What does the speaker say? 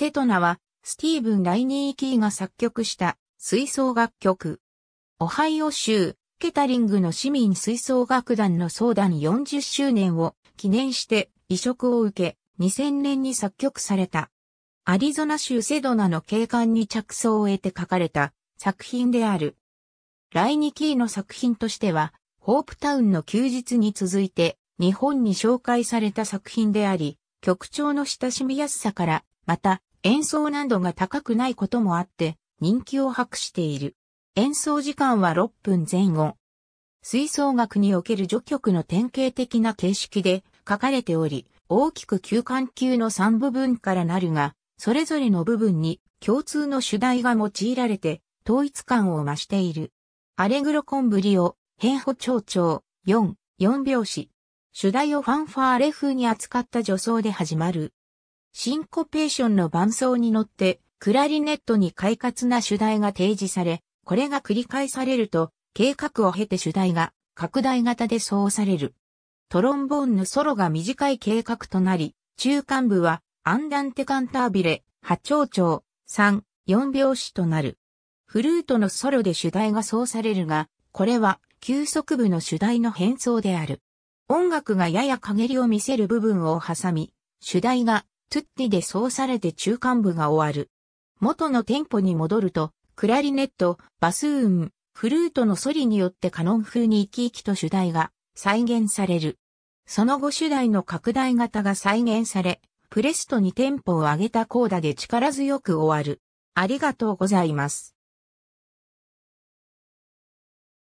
セトナは、スティーブン・ライニー・キーが作曲した吹奏楽曲。オハイオ州、ケタリングの市民吹奏楽団の相談40周年を記念して移植を受け、2000年に作曲された。アリゾナ州セドナの景観に着想を得て書かれた作品である。ライニキーの作品としては、ホープタウンの休日に続いて日本に紹介された作品であり、曲調の親しみやすさから、また、演奏難度が高くないこともあって人気を博している。演奏時間は6分前後。吹奏楽における序曲の典型的な形式で書かれており、大きく休館級の3部分からなるが、それぞれの部分に共通の主題が用いられて統一感を増している。アレグロコンブリオ、変歩長調、4、4拍子。主題をファンファーレ風に扱った助奏で始まる。シンコペーションの伴奏に乗って、クラリネットに快活な主題が提示され、これが繰り返されると、計画を経て主題が拡大型でそうされる。トロンボーンのソロが短い計画となり、中間部はアンダンテカンタービレ、波長長、3、4拍子となる。フルートのソロで主題がそうされるが、これは休息部の主題の変奏である。音楽がやや陰りを見せる部分を挟み、主題がトゥッティでそうされて中間部が終わる。元のテンポに戻ると、クラリネット、バスーン、フルートのソリによってカノン風に生き生きと主題が再現される。その後主題の拡大型が再現され、プレストにテンポを上げたコーダで力強く終わる。ありがとうございます。